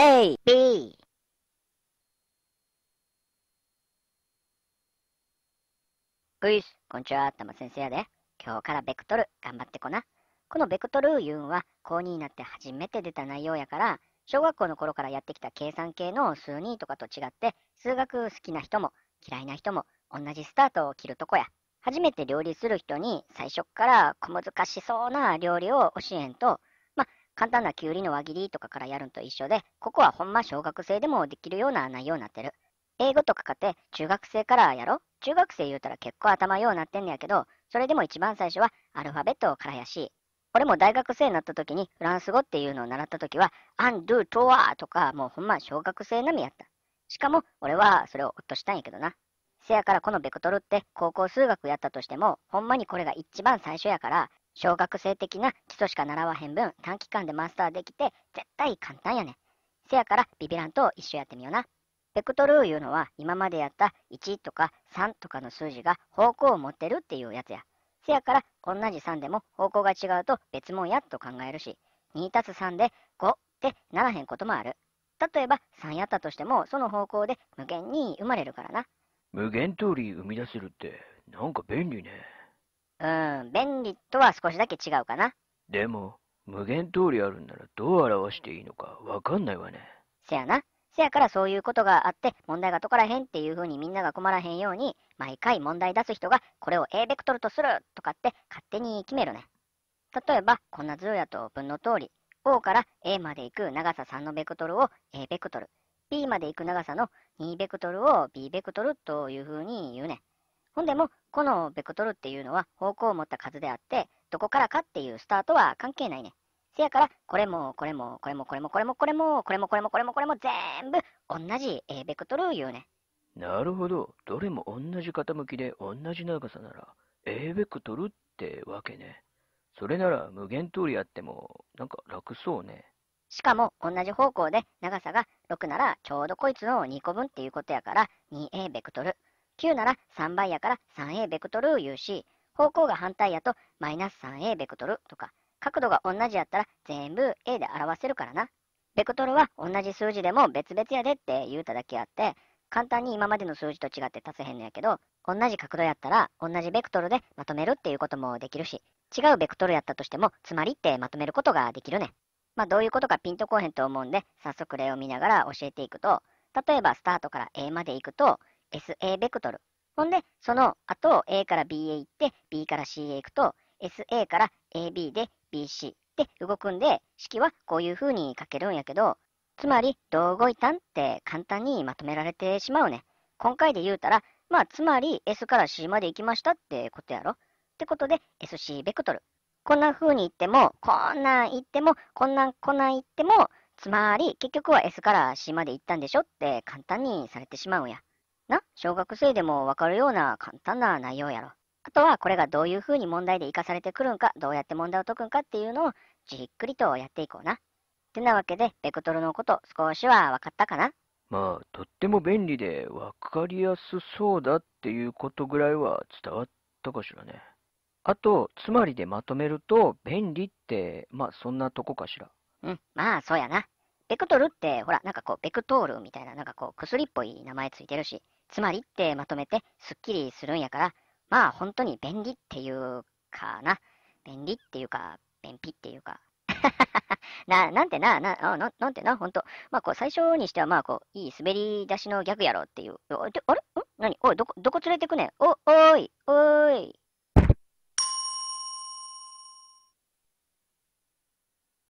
A B こんにちは、たま先生やで。今日からベクトル頑張ってこな。このベクトルいうんは高2になって初めて出た内容やから小学校の頃からやってきた計算系の数2とかと違って数学好きな人も嫌いな人も同じスタートを切るとこや初めて料理する人に最初から小難しそうな料理を教えんと簡単なきゅうりの輪切りとかからやるんと一緒で、ここはほんま小学生でもできるような内容になってる。英語とかかって中学生からやろ中学生言うたら結構頭ようなってんねやけど、それでも一番最初はアルファベットからやし。俺も大学生になった時にフランス語っていうのを習った時は、アンドゥトワーとかもうほんま小学生並みやった。しかも俺はそれを落としたんやけどな。せやからこのベクトルって高校数学やったとしても、ほんまにこれが一番最初やから、小学生的な基礎しか習わへん分、短期間でマスターできて、絶対簡単やねん。せやからビビらんと一緒やってみような。ベクトルいうのは今までやった1とか3とかの数字が方向を持ってるっていうやつや。せやから同じ3でも方向が違うと別もんやと考えるし、2たす3で5ってならへんこともある。例えば3やったとしてもその方向で無限に生まれるからな。無限通り生み出せるってなんか便利ね。うん、便利とは少しだけ違うかな。でも、無限通りあるんならどう表していいのかわかんないわね。せやな。せやからそういうことがあって問題が解からへんっていうふうにみんなが困らへんように毎回問題出す人がこれを A ベクトルとするとかって勝手に決めるね。例えばこんな図やと文の通り O から A まで行く長さ3のベクトルを A ベクトル B まで行く長さの2ベクトルを B ベクトルというふうに言うね。ほんでも、このベクトルっていうのは方向を持った数であって、どこからかっていうスタートは関係ないね。せやから、これも、これも、これも、これも、これも、これも、これも、これも、これも、これも、全部、同じ、えベクトルを言うね。なるほど。どれも同じ傾きで同じ長さなら、A ベクトルってわけね。それなら無限通りやっても、なんか楽そうね。しかも同じ方向で長さが6ならちょうどこいつの2個分っていうことやから 2A ベクトル。9なら3倍やから 3a ベクトルを言うし、方向が反対やとマイナス 3a ベクトルとか、角度が同じやったら全部 a で表せるからな。ベクトルは同じ数字でも別々やでって言うただけあって、簡単に今までの数字と違って足せへんのやけど、同じ角度やったら同じベクトルでまとめるっていうこともできるし、違うベクトルやったとしても、つまりってまとめることができるね。まあどういうことかピンとこうへんと思うんで、早速例を見ながら教えていくと、例えばスタートから A まで行くと、SA ベクトル。ほんで、その後 A から B へ行って、B から C へ行くと、SA から AB で BC で動くんで、式はこういう風に書けるんやけど、つまり、どう動いたんって簡単にまとめられてしまうね。今回で言うたら、まあ、つまり S から C まで行きましたってことやろ。ってことで、SC ベクトル。こんな風に言っても、こんなん言っても、こんなんこんなん言っても、つまり、結局は S から C まで行ったんでしょって簡単にされてしまうんや。な、小学生でもわかるような簡単な内容やろ。あとはこれがどういうふうに問題で生かされてくるんか、どうやって問題を解くんかっていうのをじっくりとやっていこうな。ってなわけで、ベクトルのこと少しは分かったかなまあ、とっても便利で分かりやすそうだっていうことぐらいは伝わったかしらね。あと、つまりでまとめると、便利って、まあそんなとこかしら。うん、まあそうやな。ベクトルって、ほら、なんかこう、ベクトールみたいな、なんかこう、薬っぽい名前ついてるし、つまりってまとめてすっきりするんやから、まあ本当に便利っていうかな。便利っていうか、便秘っていうか。な、なんてな、な、ななんてな、ほんと。まあこう最初にしてはまあこう、いい滑り出しのギャグやろっていう。あれんなにおい、どこ、どこ連れてくねんお、おーい、おーい。